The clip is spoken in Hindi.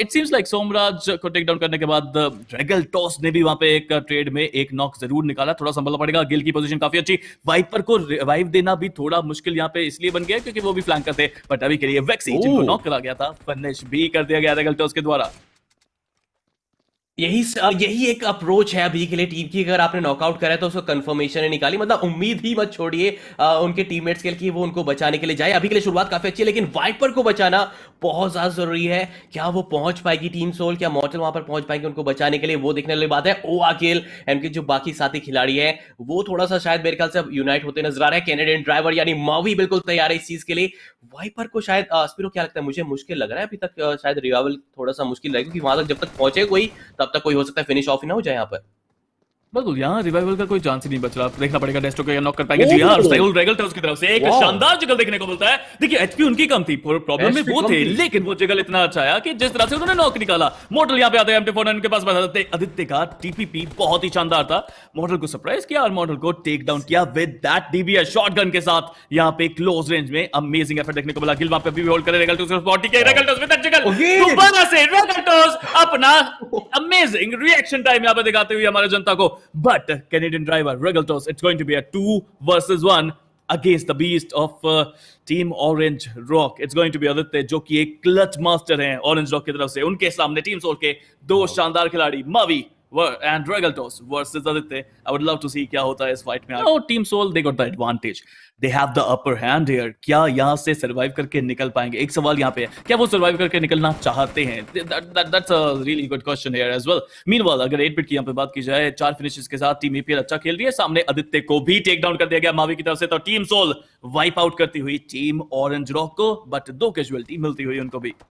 इट सीम्स लाइक सोमराज को टेक डाउन करने के बाद ड्रैगल uh, टॉस ने भी वहां पे एक ट्रेड uh, में एक नॉक जरूर निकाला थोड़ा संभलना पड़ेगा गिल की पोजीशन काफी अच्छी वाइपर को रिवाइव देना भी थोड़ा मुश्किल यहाँ पे इसलिए बन गया क्योंकि वो भी फ्लैंकर थे बट अभी के लिए वैक्सीन जिनको नॉक करा गया था फिनिश भी कर दिया गया ड्रैगल टॉस के द्वारा यही यही एक अप्रोच है अभी के लिए टीम की अगर आपने नॉकआउट करा है तो उसको कंफर्मेशन है निकाली मतलब उम्मीद ही मत छोड़िए उनके टीममेट्स के लिए कि वो उनको बचाने के लिए जाए अभी के लिए शुरुआत काफी अच्छी है लेकिन वाइपर को बचाना बहुत ज्यादा जरूरी है क्या वो पहुंच पाएगी टीम सोल क्या मॉडल वहां पर पहुंच पाएंगे उनको बचाने के लिए वो देखने वाली बात है ओ आकेल एंड के जो बाकी साथी खिलाड़ी है वो थोड़ा सा शायद मेरे ख्याल से यूनाइट होते नजर आ रहे हैं कैनेडियन ड्राइवर यानी मावी बिल्कुल तैयार है इस चीज के लिए वाइपर को शायद क्या लगता है मुझे मुश्किल लग रहा है अभी तक शायद रिवाइवल थोड़ा सा मुश्किल लगेगा क्योंकि वहां तक जब तक पहुंचे कोई तब तक कोई हो सकता है फिनिश ऑफ ही ना हो जाए यहाँ पर बिल्कुल यहाँ रिवाइवल का कोई चांस ही नहीं बच रहा देखना पड़ेगा डेस्टो को नॉक कर पाएंगे जी हाँ साइल रेगल था उसकी तरफ से एक शानदार जगह देखने को मिलता है देखिए एचपी उनकी कम थी प्रॉब्लम में वो थे लेकिन वो जगह इतना अच्छा आया कि जिस तरह से उन्होंने नॉक निकाला मॉडल यहाँ पे आते हैं उनके पास देते आदित्य का टीपीपी बहुत ही शानदार था मॉडल को सरप्राइज किया और मॉडल को टेक डाउन किया विद दैट डीबीएस गन के साथ यहाँ पे क्लोज रेंज में अमेजिंग एफर्ट देखने को मिला गिल वहां पे भी होल्ड करे रेगल बॉडी के रेगल विद अपना अमेजिंग रिएक्शन टाइम यहाँ पे दिखाते हुए हमारे जनता को but Canadian driver Regal Regaltos, it's going to be a two versus one against the beast of uh, Team Orange Rock. It's going to be Aditya, who is a clutch master. Hai, Orange Rock ki se. Unke samne, team Soul ke, do wow. shandar Mavi एंड्रो गल्टोस versus Aditya I would love to see क्या होता है इस फाइट में no team Soul they got the advantage they have the upper hand here क्या यहां से सरवाइव करके निकल पाएंगे एक सवाल यहां पे है क्या वो सरवाइव करके निकलना चाहते हैं that's a really good question here as well meanwhile अगर 8 बिट की यहां पे बात की जाए चार फिनिशेस के साथ टीम एपीएल अच्छा खेल रही है सामने आदित्य को भी टेक डाउन कर दिया गया मावी की तरफ से तो टीम सोल वाइप आउट करती हुई टीम ऑरेंज रॉक को बट दो कैजुअलिटी मिलती हुई उनको भी